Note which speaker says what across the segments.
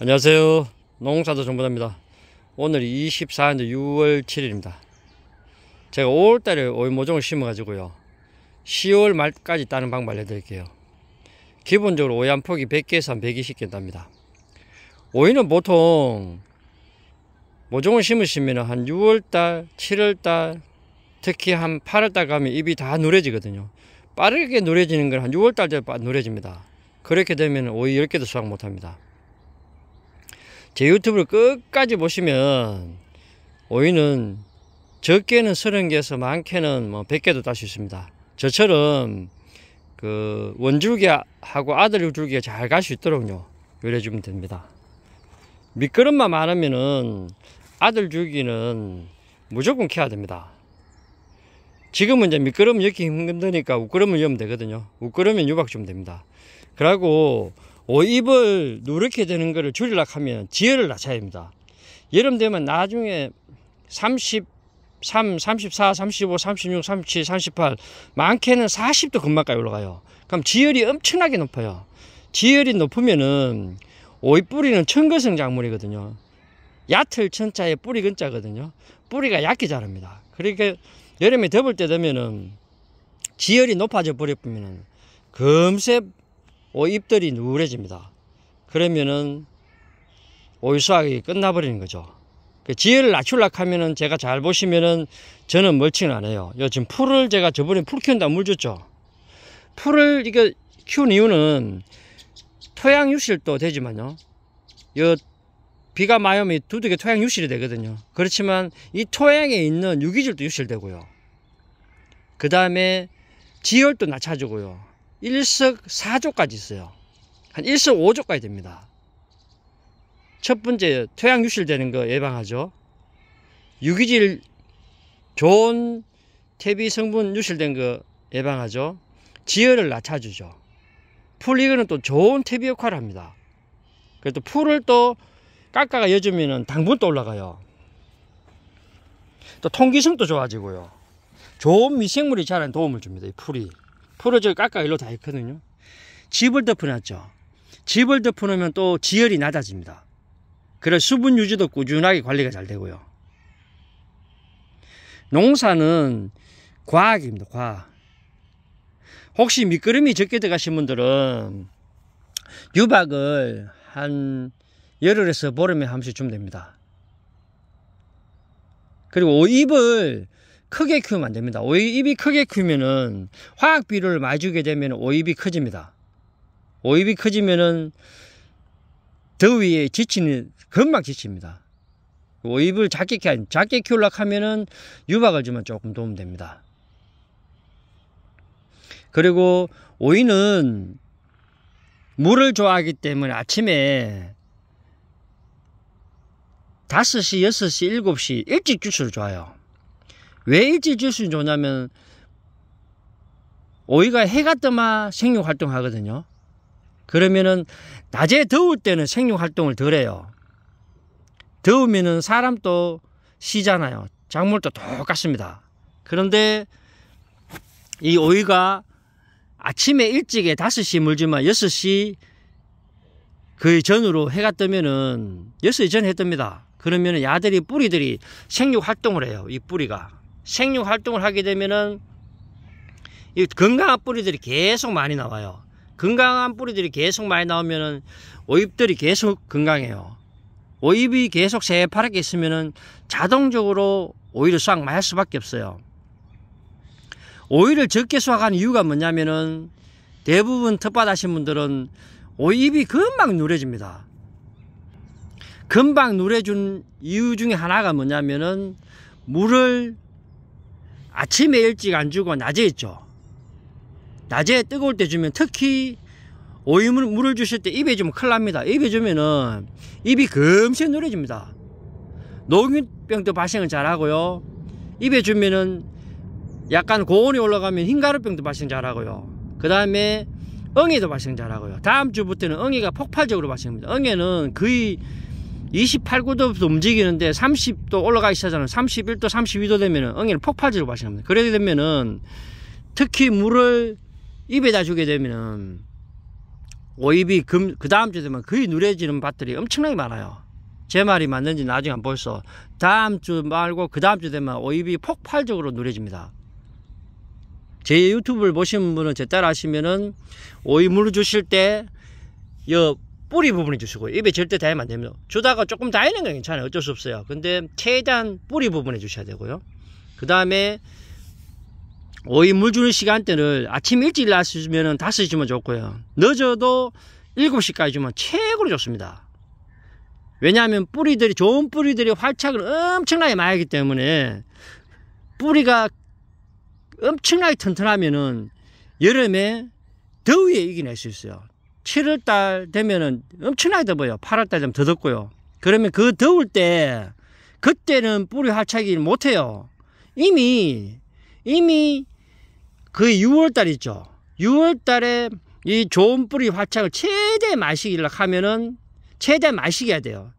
Speaker 1: 안녕하세요 농사도 정보입니다 오늘 2 4년인 6월 7일입니다 제가 5월달에 오이모종을 심어 가지고요 10월 말까지 따는 방법 알려드릴게요 기본적으로 오이 한 폭이 100개에서 120개 답니다 오이는 보통 모종을 심으시면 한 6월달 7월달 특히 한 8월달 가면 입이다 누래지거든요 빠르게 누래지는 건 한 6월달 때 누래집니다 그렇게 되면 오이 10개도 수확 못합니다 제 유튜브를 끝까지 보시면 오이는 적게는 30개에서 많게는 뭐 100개도 딸 수 있습니다. 저처럼 그 원줄기하고 아들 줄기가 잘 갈 수 있도록요. 요래주면 됩니다. 미끄럼만 많으면은 아들 줄기는 무조건 캐야 됩니다. 지금은 이제 미끄럼 이 엮기 힘드니까 우끄럼을 넣으면 되거든요. 우끄럼면 유박 주면 됩니다. 그리고 오입을 어, 누렇게 되는 것을 줄이려고 하면 지혈을 낮춰야 합니다. 여름 되면 나중에 33, 34, 35, 36, 37, 38 많게는 40도 금방까지 올라가요. 그럼 지열이 엄청나게 높아요. 지열이 높으면은 오이 뿌리는 청거성 작물이거든요. 얕을 천자에 뿌리 근자거든요. 뿌리가 얇게 자랍니다. 그러니까 여름에 덮을 때 되면은 지열이 높아져 버려보면은 금세 오입들이 누래집니다. 그러면은 오이 수학이 끝나버리는 거죠. 그 지혜를 낮출려고 하면은 제가 잘 보시면은 저는 멀칭 안 해요. 요 지금 풀을 제가 저번에 풀 키운다 물 줬죠. 풀을 이게 키운 이유는 토양 유실도 되지만요. 요 비가 마염이 두둑이 토양 유실이 되거든요. 그렇지만 이 토양에 있는 유기질도 유실되고요. 그 다음에 지열도 낮춰주고요 1석 4조까지 있어요. 한 1석 5조까지 됩니다. 첫 번째 토양 유실되는 거 예방하죠. 유기질 좋은 퇴비 성분 유실된 거 예방하죠. 지혈을 낮춰주죠. 풀 이거는 또 좋은 퇴비 역할을 합니다. 그래도 풀을 또 깎아가 여주면 당분도 올라가요. 또 통기성도 좋아지고요. 좋은 미생물이 자라는 도움을 줍니다. 이 풀이. 풀어져 깎아 일로 다 있거든요. 집을 덮어놨죠. 집을 덮어놓으면 또 지열이 낮아집니다. 그래서 수분 유지도 꾸준하게 관리가 잘 되고요. 농사는 과학입니다. 과학. 혹시 미끄럼이 적게 들어가신 분들은 유박을 한 열흘에서 보름에 한 번씩 주면 됩니다. 그리고 잎을 크게 키우면 안 됩니다. 오이잎이 크게 키우면은 화학 비료를 많이 주게 되면 오이잎이 커집니다. 오이잎이 커지면은 더위에 지치는 금방 지칩니다. 오이잎을 작게 키 작게 키우려고 하면은 유박을 주면 조금 도움 됩니다. 그리고 오이는 물을 좋아하기 때문에 아침에 5시, 6시, 7시 일찍 주스를 줘요. 왜 일찍 줄수 좋냐면 오이가 해가 떠마 생육 활동 하거든요. 그러면은 낮에 더울 때는 생육 활동을 덜 해요. 더우면은 사람도 쉬잖아요. 작물도 똑같습니다. 그런데 이 오이가 아침에 일찍에 5시 물지만 6시 그 전으로 해가 뜨면은 6시 전에 해 뜹니다. 그러면 은 야들이 뿌리들이 생육 활동을 해요. 이 뿌리가. 생육 활동을 하게 되면은 이 건강한 뿌리들이 계속 많이 나와요. 건강한 뿌리들이 계속 많이 나오면은 오입들이 계속 건강해요. 오입이 계속 새파랗게 있으면은 자동적으로 오이를 수확 할 수밖에 없어요. 오이를 적게 수확하는 이유가 뭐냐면은 대부분 텃밭 하신 분들은 오입이 금방 누래집니다. 금방 누래준 이유 중에 하나가 뭐냐면은 물을 아침에 일찍 안 주고 낮에 있죠 낮에 뜨거울 때 주면 특히 오이물 을 주실 때 입에 주면 큰일 납니다 입에 주면은 입이 금세 노래집니다 노균병도 발생을 잘 하고요 입에 주면은 약간 고온이 올라가면 흰가루병도 발생 잘 하고요 그 다음에 엉이도 발생 잘 하고요 다음 주부터는 엉이가 폭발적으로 발생합니다 엉에는 거의 2 8구도 움직이는데 30도 올라가기 시작하잖아요 31도 32도 되면은 엉이를 폭발적으로 마시는 니다 그래야 되면은 특히 물을 입에다 주게 되면은 오입이 금, 그 다음 주 되면 거의 누래지는 밭들이 엄청나게 많아요 제 말이 맞는지 나중에 한번 벌써 다음 주 말고 그 다음 주 되면 오입이 폭발적으로 누래집니다 제 유튜브를 보시는 분은 제 따라 하시면은 오입물을 주실 때옆 뿌리 부분을 주시고 입에 절대 닿으면 안 됩니다. 주다가 조금 닿이는 건 괜찮아요. 어쩔 수 없어요. 근데 최대한 뿌리 부분에 주셔야 되고요. 그 다음에 오이 물 주는 시간대를 아침 일찍 일어나시면 5시 주면 좋고요. 늦어도 7시까지 면 최고로 좋습니다. 왜냐하면 뿌리들이 좋은 뿌리들이 활착을 엄청나게 많이 하기 때문에 뿌리가 엄청나게 튼튼하면은 여름에 더위에 이겨낼 수 있어요. 7월달 되면은 엄청나게 더워요. 8월달 되면 더 덥고요. 그러면 그 더울 때 그때는 뿌리 활착이 못해요. 이미 이미 그 6월달 있죠. 6월달에 이 좋은 뿌리 활착을 최대 마시기를 하면은 최대 마시게 해야 돼요.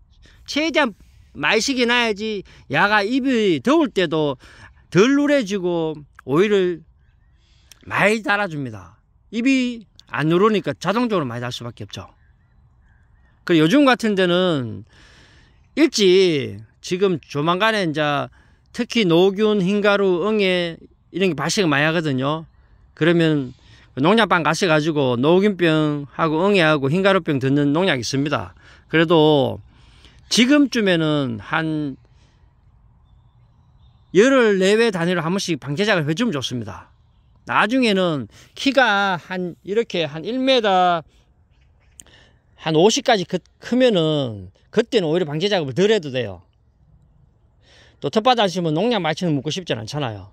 Speaker 1: 최대한 마시게 놔야지 야가 입이 더울 때도 덜 누래지고 오일을 많이 달아줍니다. 입이 안 누르니까 자동적으로 많이 날 수밖에 없죠. 그 요즘 같은 데는 일찍 지금 조만간에 이제 특히 노균, 흰가루, 응애 이런 게 발생 많이 하거든요. 그러면 그 농약방 가셔가지고 노균병하고 응애하고 흰가루병 듣는 농약이 있습니다. 그래도 지금쯤에는 한 열흘 내외 단위로 한 번씩 방제작을 해주면 좋습니다. 나중에는 키가 한 이렇게 한 1m 한 50까지 크면은 그때는 오히려 방제 작업을 덜 해도 돼요. 또 텃밭 하시면 농약 마취는 묻고 싶지 않잖아요.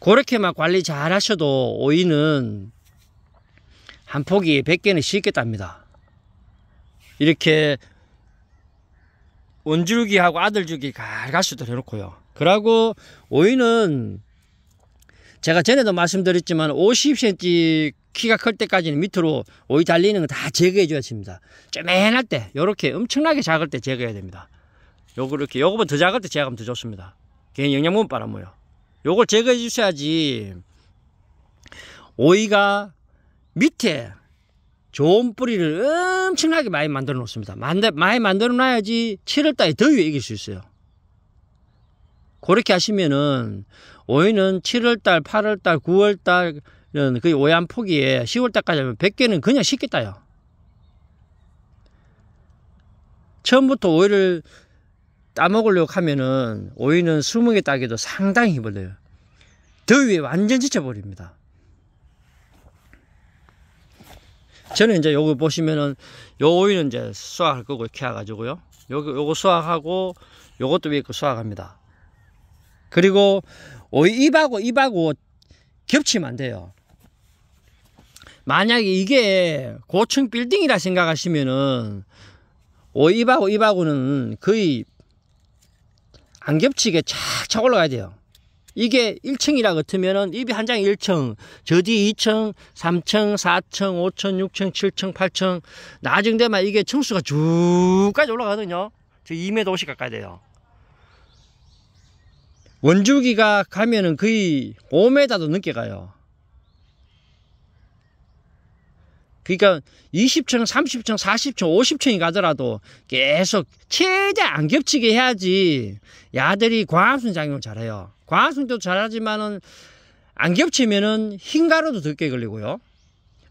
Speaker 1: 그렇게만 관리 잘 하셔도 오이는 한 포기 100개는 쉽게 땁니다. 이렇게 원줄기하고 아들줄기 갈갈수도 해놓고요. 그리고 오이는 제가 전에도 말씀드렸지만 50cm 키가 클 때까지는 밑으로 오이 달리는 거 다 제거해 줘야 됩니다. 쪼맨할 때요렇게 엄청나게 작을 때 제거해야 됩니다. 요거 이렇게 요거보다 더 작을 때 제거하면 더 좋습니다. 괜히 영양분 빨아모어요 요걸 제거해 주셔야지 오이가 밑에 좋은 뿌리를 엄청나게 많이 만들어 놓습니다. 많이 만들어 놔야지 7월달에 더위에 이길 수 있어요. 그렇게 하시면은 오이는 7월달, 8월달, 9월달은 그 오이 한 포기에 10월달까지 하면 100개는 그냥 식겠다요. 처음부터 오이를 따먹으려고 하면은 오이는 20개 따기도 상당히 힘들어요. 더위에 완전 지쳐버립니다. 저는 이제 요거 보시면은 요 오이는 이제 수확할 거고 이렇게 해가지고요. 요거, 요거 수확하고 요것도 위에 수확합니다. 그리고 어, 입하고 입하고 겹치면 안 돼요. 만약에 이게 고층 빌딩이라 생각하시면은 오입하고 어, 입하고는 거의 안 겹치게 착착 올라가야 돼요. 이게 1층이라 같으면은 입이 한 장에 1층, 저 뒤 2층, 3층, 4층, 5층, 6층, 7층, 8층 나중 되면 이게 층수가 쭉까지 올라가거든요. 저 2m 50 가까이 돼요. 원주기가 가면은 거의 5m도 넘게 가요. 그러니까 20층, 30층, 40층, 50층이 가더라도 계속 최대안 겹치게 해야지 야들이 광합성 작용을 잘해요. 광합성도 잘하지만은 안 겹치면은 흰가루도 적게 걸리고요.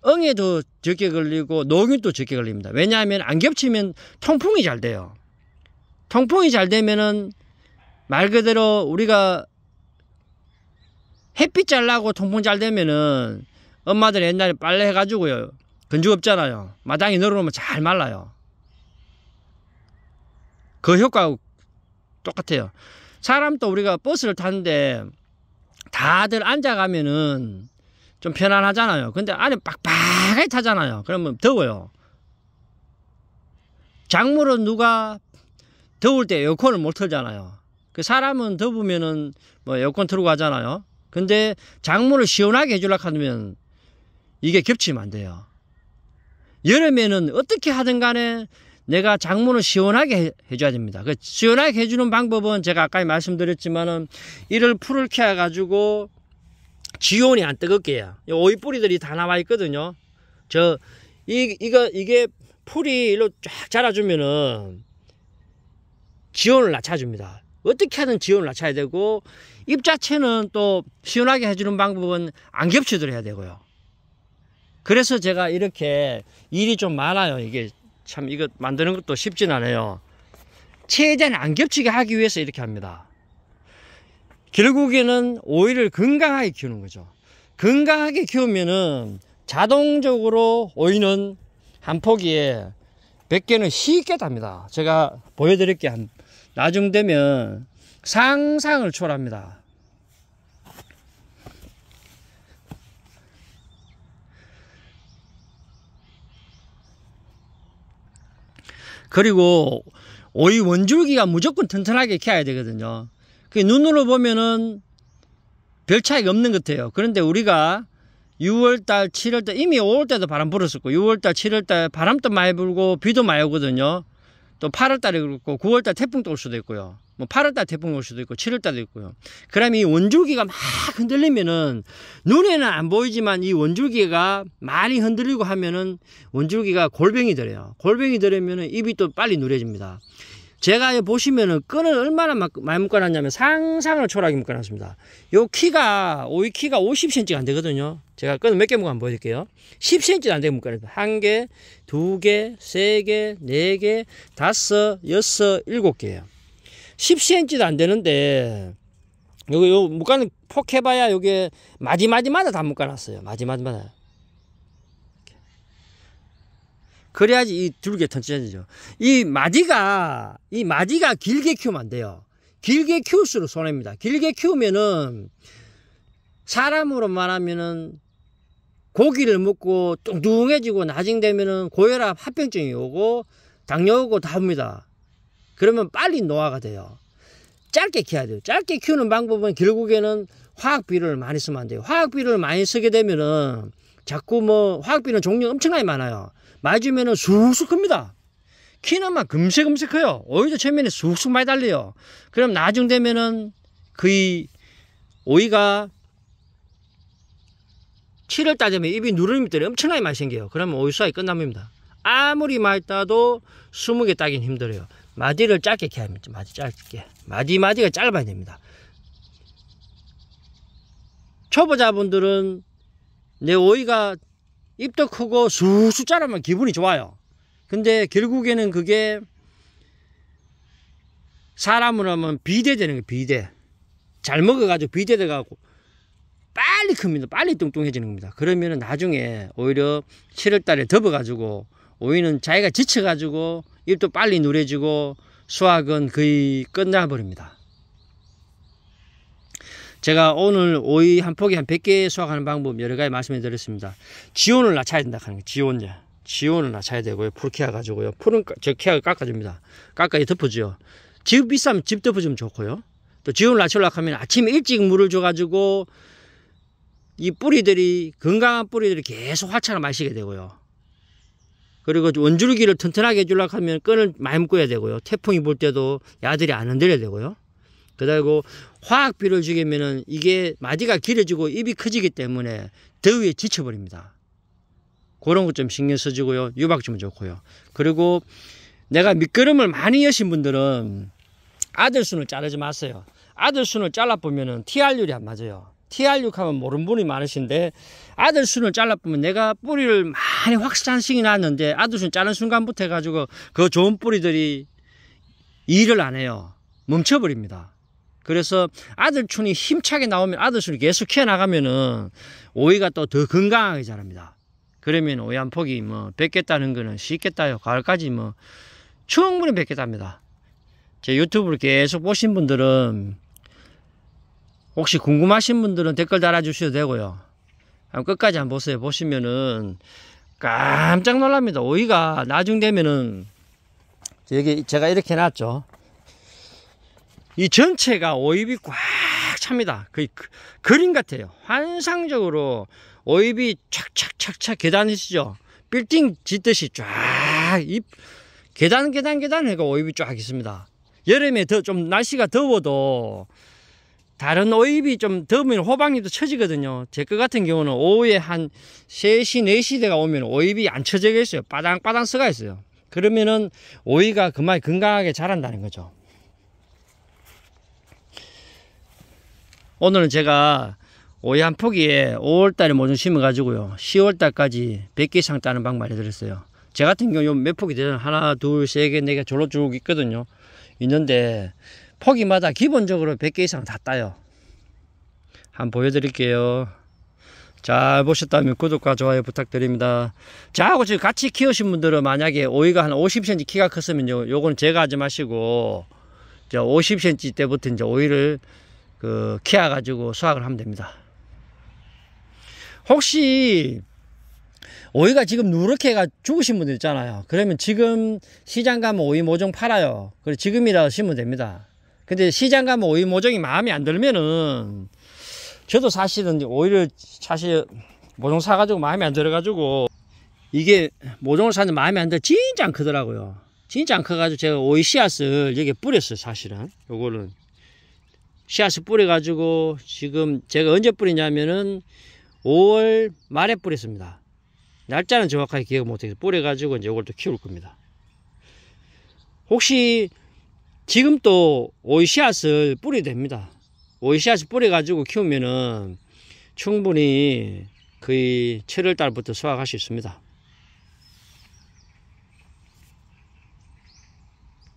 Speaker 1: 엉에도 적게 걸리고 녹균도 적게 걸립니다. 왜냐하면 안 겹치면 통풍이 잘 돼요. 통풍이 잘 되면은 말 그대로 우리가 햇빛 잘나고 통풍 잘 되면은 엄마들 옛날에 빨래 해가지고요. 건조 없잖아요. 마당에 늘어놓으면 잘 말라요. 그 효과하고 똑같아요. 사람도 우리가 버스를 타는데 다들 앉아가면은 좀 편안하잖아요. 근데 안에 빡빡하게 타잖아요. 그러면 더워요. 작물은 누가 더울 때 에어컨을 못 틀잖아요. 그 사람은 더보면은 뭐 에어컨 틀고 하잖아요. 근데 작물을 시원하게 해주려고 하면 이게 겹치면 안 돼요. 여름에는 어떻게 하든 간에 내가 작물을 시원하게 해, 해줘야 됩니다. 그 시원하게 해주는 방법은 제가 아까 말씀드렸지만은 이를 풀을 캐가지고 지온이 안 뜨겁게 해요. 오이 뿌리들이 다 나와 있거든요. 저, 이, 이거, 이게 풀이 일로 쫙 자라주면은 지온을 낮춰줍니다. 어떻게든 하 지원을 낮춰야 되고 입 자체는 또 시원하게 해주는 방법은 안 겹치도록 해야 되고요. 그래서 제가 이렇게 일이 좀 많아요. 이게 참 이거 만드는 것도 쉽진 않아요. 최대한 안 겹치게 하기 위해서 이렇게 합니다. 결국에는 오이를 건강하게 키우는 거죠. 건강하게 키우면은 자동적으로 오이는 한 포기에 100개는 쉽게 답니다. 제가 보여드릴게요. 나중 되면 상상을 초월합니다. 그리고 오이 원줄기가 무조건 튼튼하게 켜야 되거든요. 그 눈으로 보면은 별 차이가 없는 것 같아요. 그런데 우리가 6월달, 7월달 이미 5월때도 바람 불었었고 6월달, 7월달 바람도 많이 불고 비도 많이 오거든요. 또 8월달에 그렇고 9월달 태풍도 올 수도 있고요. 뭐 8월달 태풍 올 수도 있고 7월달도 있고요. 그럼 이 원줄기가 막 흔들리면은 눈에는 안 보이지만 이 원줄기가 많이 흔들리고 하면은 원줄기가 골뱅이들래요골뱅이 들으면은 입이 또 빨리 누래집니다. 제가 보시면은 끈을 얼마나 많이 묶어놨냐면 상상을 초라하게 묶어놨습니다. 요 키가 오이 키가 50cm가 안 되거든요. 제가 끈을 몇 개 묶어 한번 보여드릴게요. 10cm도 안 되게 묶어놨습니다. 한 개, 두 개, 세 개, 네 개, 다섯, 여섯, 일곱 개예요. 10cm도 안 되는데 요요묶어놓은폭 해봐야 요게 마지막마다 다 묶어놨어요. 마지막마다. 그래야지 이두기가 튼튼해지죠. 이 마디가, 이 마디가 길게 키우면 안 돼요. 길게 키울수록 손해입니다. 길게 키우면은 사람으로 말하면은 고기를 먹고 뚱뚱해지고 나징되면은 고혈압 합병증이 오고 당뇨 오고 다 옵니다. 그러면 빨리 노화가 돼요. 짧게 키워야 돼요. 짧게 키우는 방법은 결국에는 화학비를 많이 쓰면 안 돼요. 화학비를 많이 쓰게 되면은 자꾸 뭐화학비는 종류 엄청나게 많아요. 맞으면 쑥쑥 큽니다. 키나마 금세금세 커요. 오이도 처음에는 쑥쑥 많이 달려요. 그럼 나중 되면은 거의 오이가 7월 따지면 입이 누르이 때문에 엄청나게 많이 생겨요. 그러면 오이 수확이 끝납니다. 아무리 많이 따도 20개 따긴 힘들어요. 마디를 짧게 캐야 합니다. 마디 짧게. 마디 마디가 짧아야 됩니다. 초보자분들은 내 오이가 입도 크고 수수 자라면 기분이 좋아요. 근데 결국에는 그게 사람으로 하면 비대되는 게 비대. 잘 먹어가지고 비대돼가고 빨리 큽니다. 빨리 뚱뚱해지는 겁니다. 그러면은 나중에 오히려 7월달에 덮어가지고 오이는 자기가 지쳐가지고 입도 빨리 누래지고 수확은 거의 끝나버립니다. 제가 오늘 오이 한 포기 한 100개 수확하는 방법 여러 가지 말씀을 드렸습니다. 지온을 낮춰야 된다 하는 거 지온제. 예. 지온을 낮춰야 되고요. 풀케어 가지고요. 풀은 저키아 깎아줍니다. 깎아야 덮어줘요. 집 비싸면 집 덮어주면 좋고요. 또 지온을 낮추려고 하면 아침에 일찍 물을 줘가지고 이 뿌리들이 건강한 뿌리들이 계속 화차를 마시게 되고요. 그리고 원줄기를 튼튼하게 해주려고 하면 끈을 많이 묶어야 되고요. 태풍이 불 때도 야들이 안 흔들려야 되고요. 그리고 화학비를 죽이면은 이게 마디가 길어지고 입이 커지기 때문에 더위에 지쳐버립니다. 그런 것 좀 신경 써주고요. 유박 주면 좋고요. 그리고 내가 밑거름을 많이 여신 분들은 아들순을 자르지 마세요. 아들순을 잘라보면은 TR율이 안 맞아요. TR6 하면 모르는 분이 많으신데 아들순을 잘라보면 내가 뿌리를 많이 확산식이 났는데 아들순 자른 순간부터 해가지고 그 좋은 뿌리들이 일을 안 해요. 멈춰버립니다. 그래서 아들촌이 힘차게 나오면 아들촌이 계속 키워나가면은 오이가 또 더 건강하게 자랍니다. 그러면 오이 한 폭이 뭐 뵙겠다는 거는 쉽겠다요. 가을까지 뭐 충분히 뵙겠답니다. 제 유튜브를 계속 보신 분들은 혹시 궁금하신 분들은 댓글 달아주셔도 되고요. 끝까지 한번 보세요. 보시면은 깜짝 놀랍니다. 오이가 나중 되면은 여기 제가 이렇게 놨죠. 이 전체가 오입이 꽉 찹니다. 거의 그, 그림 같아요. 환상적으로 오입이 착착착착 계단이시죠. 빌딩 짓듯이 쫙 입, 계단 계단 계단 해가 오입이 쫙 있습니다. 여름에 더 좀 날씨가 더워도 다른 오입이 좀 더우면 호박잎도 처지거든요제 거 같은 경우는 오후에 한 3시, 4시 대가 오면 오입이 안처져 있어요. 빠당빠당 써가 있어요. 그러면은 오이가 그만 건강하게 자란다는 거죠. 오늘은 제가 오이 한 포기에 5월달에 모종 심어가지고요. 10월달까지 100개 이상 따는 방법 알려드렸어요. 제 같은 경우 몇 포기 되요 하나, 둘, 세 개, 네 개 졸로 쭉 있거든요. 있는데 포기마다 기본적으로 100개 이상 다 따요. 한번 보여드릴게요. 잘 보셨다면 구독과 좋아요 부탁드립니다. 저하고 지금 같이 키우신 분들은 만약에 오이가 한 50cm 키가 컸으면요. 요건 제가 하지 마시고 50cm 때부터 이제 오이를 그 키아 가지고 수확을 하면 됩니다. 혹시 오이가 지금 누렇게 가 죽으신 분들 있잖아요. 그러면 지금 시장 가면 오이 모종 팔아요. 그래 지금이라 심으면 됩니다. 근데 시장 가면 오이 모종이 마음에 안 들면은 저도 사실은 오이를 사실 모종 사가지고 마음에 안 들어가지고 이게 모종을 사는 마음에 안 들어 진짜 안 크더라고요. 진짜 안 커가지고 제가 오이 씨앗을 여기 뿌렸어요 사실은 요거는 씨앗을 뿌려가지고 지금 제가 언제 뿌리냐면은 5월 말에 뿌렸습니다. 날짜는 정확하게 기억 못해서 뿌려가지고 이제 이걸 또 키울 겁니다. 혹시 지금 또 오이 씨앗을 뿌리 됩니다. 오이 씨앗을 뿌려가지고 키우면은 충분히 거의 7월달부터 수확할 수 있습니다.